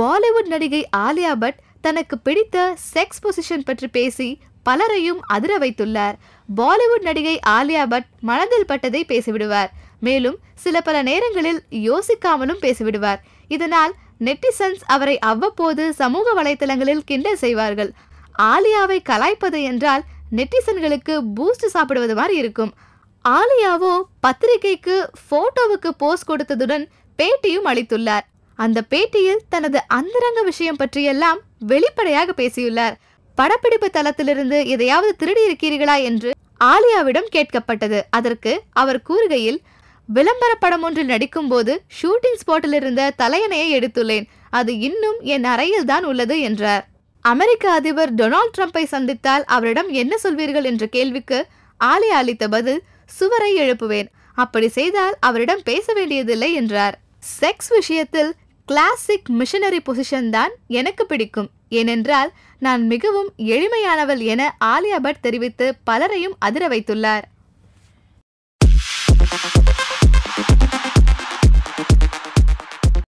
பாலிவுட் நடிகை ஆலியா பட் தனக்கு பிடித்த செக்ஸ் பொசிஷன் பற்றி பேசி பலரையும் அதிர வைத்துள்ளார் பாலிவுட் நடிகை ஆலியா பட் மனதில் பட்டதை பேசிவிடுவார் மேலும் சில பல நேரங்களில் யோசிக்காமலும் பேசிவிடுவார் இதனால் நெட்டிசன்ஸ் அவரை அவ்வப்போது சமூக வலைதளங்களில் கிண்டல் செய்வார்கள் ஆலியாவை கலாய்ப்பது என்றால் நெட்டிசன்களுக்கு பூஸ்ட் சாப்பிடுவது மாதிரி இருக்கும் ஆலியாவோ பத்திரிகைக்கு போட்டோவுக்கு போஸ்ட் கொடுத்ததுடன் பேட்டியும் அளித்துள்ளார் அந்த பேட்டியில் தனது அந்தரங்க விஷயம் பற்றியெல்லாம் வெளிப்படையாக பேசியுள்ளார் படப்பிடிப்பு தளத்திலிருந்து எதையாவது திருடி இருக்கிறீர்களா என்று ஆலியாவிடம் கேட்கப்பட்டது அதற்கு அவர் கூறுகையில் விளம்பர படம் ஒன்றில் நடிக்கும் போது ஷூட்டிங் ஸ்பாட்டில் இருந்த தலையணையை எடுத்துள்ளேன் அது இன்னும் என் அறையில் தான் உள்ளது என்றார் அமெரிக்க அதிபர் டொனால்ட் ட்ரம்ப்பை சந்தித்தால் அவரிடம் என்ன சொல்வீர்கள் என்ற கேள்விக்கு ஆலியா அளித்த பதில் சுவரை எழுப்புவேன் அப்படி செய்தால் அவரிடம் பேச வேண்டியதில்லை என்றார் செக்ஸ் விஷயத்தில் கிளாசிக் மிஷனரி பொசிஷன் தான் எனக்கு பிடிக்கும் ஏனென்றால் நான் மிகவும் எளிமையானவள் என ஆலியா பட் தெரிவித்து பலரையும் அதிர வைத்துள்ளார்